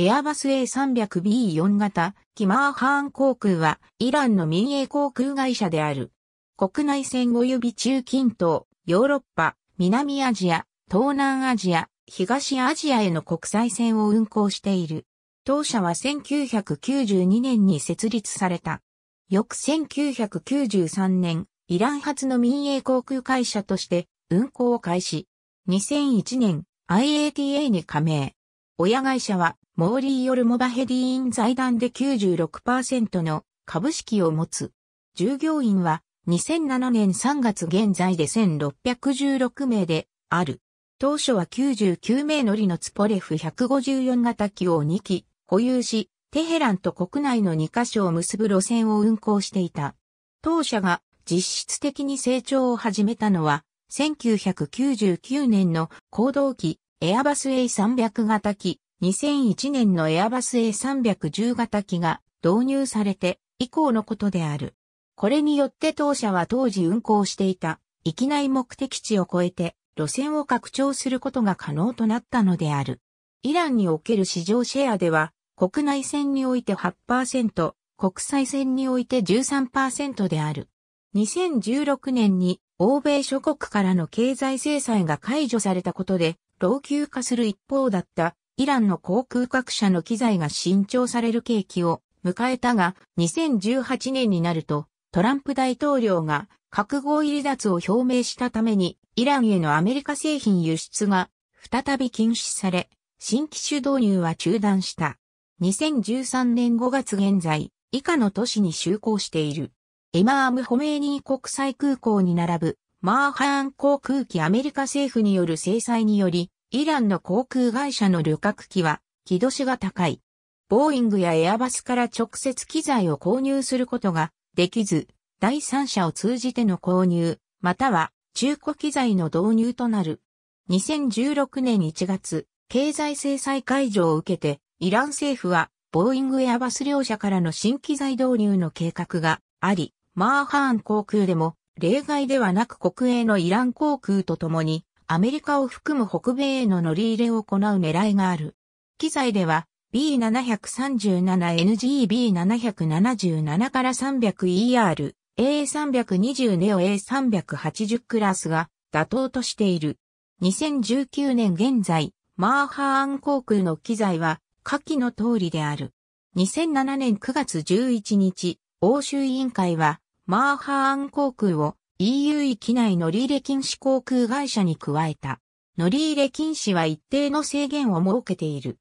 エアバス A300B4 型、キマーハーン航空は、イランの民営航空会社である。国内線及び中近東、ヨーロッパ、南アジア、東南アジア、東アジアへの国際線を運航している。当社は1992年に設立された。翌1993年、イラン発の民営航空会社として運航を開始。2001年、IATA に加盟。親会社はモーリー・ヨルモバヘディーン財団で96%の株式を持つ。従業員は2007年3月現在で1616名である。当初は99名乗りのツポレフ154型機を2機保有し、テヘランと国内の2カ所を結ぶ路線を運行していた。当社が実質的に成長を始めたのは、1999年の行動機エアバス A300 型機2001年のエアバス A310 型機が導入されて以降のことである。これによって当社は当時運行していた域内目的地を超えて路線を拡張することが可能となったのである。イランにおける市場シェアでは国内線において8%、国際線において13%である。2016年に欧米諸国からの経済制裁が解除されたことで老朽化する一方だったイランの航空各社の機材が新調される契機を迎えたが、2018年になると、トランプ大統領が核合意離脱を表明したために、イランへのアメリカ製品輸出が再び禁止され、新機種導入は中断した。2013年5月現在、以下の都市に就航している。エマーム・ホメーニー国際空港に並ぶ、マーハーン航空機アメリカ政府による制裁により、イランの航空会社の旅客機は、軌しが高い。ボーイングやエアバスから直接機材を購入することができず、第三者を通じての購入、または中古機材の導入となる。2016年1月、経済制裁解除を受けて、イラン政府は、ボーイングエアバス両社からの新機材導入の計画があり、マーハーン航空でも、例外ではなく国営のイラン航空と共に、アメリカを含む北米への乗り入れを行う狙いがある。機材では B737NGB777 から 300ER、A320 ネオ A380 クラスが妥当としている。2019年現在、マーハーン航空の機材は下記の通りである。2007年9月11日、欧州委員会はマーハーン航空を EU 域内乗り入れ禁止航空会社に加えた。乗り入れ禁止は一定の制限を設けている。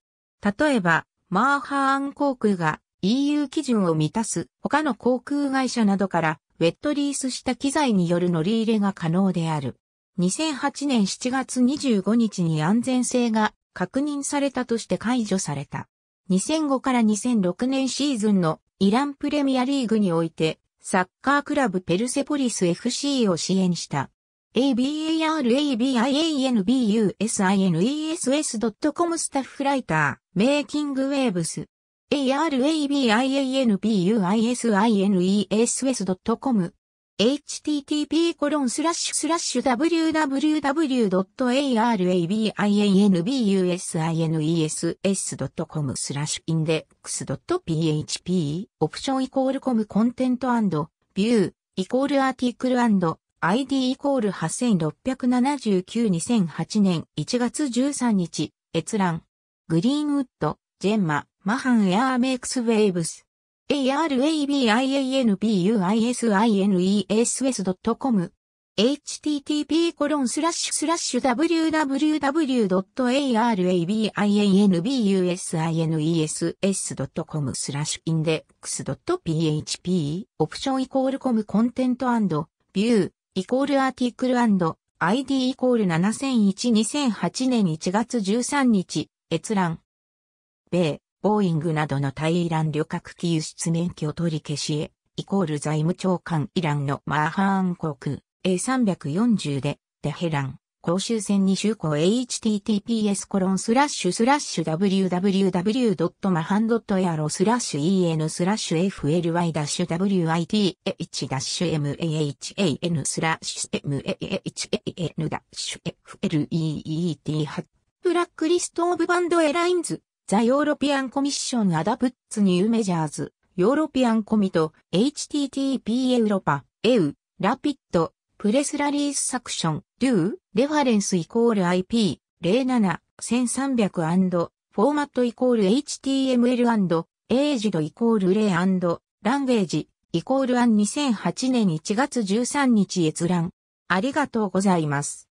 例えば、マーハーン航空が EU 基準を満たす他の航空会社などからウェットリースした機材による乗り入れが可能である。2008年7月25日に安全性が確認されたとして解除された。2005から2006年シーズンのイランプレミアリーグにおいてサッカークラブペルセポリス FC を支援した。abarabinbusiness.com a スタッフライター、メイキングウェーブス。arabianbusineess.com h t t p w w w a r a b i n b u s i n e s s c o m スラッシュ index.php オプションイコールコムコンテントビューイコールアーティクル ID イコール8679-2008年1月13日閲覧グリーンウッドジェンママハンエアーメイクスウェーブス arabianbuisiness.com http www.arabianbusiness.com スラッシュインデックス .php オプションイコールコムコンテントビューイコールアーティクル ID イコール7001 2008年1月13日閲覧米ボーイングなどの対イラン旅客機輸出免許取り消しへ、イコール財務長官イランのマーハーン国 A340 で、テヘラン、公衆船に就航 https コロンスラッシュスラッシュ www.mahan.aero スラッシュ en スラッシュ fly-wit-h-man h a スラッシュ m a h a n f l e e t ブラックリストオブバンドエラインズザ・ヨーロピアンコミッション・アダプッツ・ニュー・メジャーズ、ヨーロピアンコミと HTTP エウロパ、エウ、ラピッド、プレスラリースサクション、ドゥレファレンスイコール IP、07、1300& フォーマットイコール HTML& エージドイコールレイランゲージイコールアン2008年1月13日閲覧。ありがとうございます。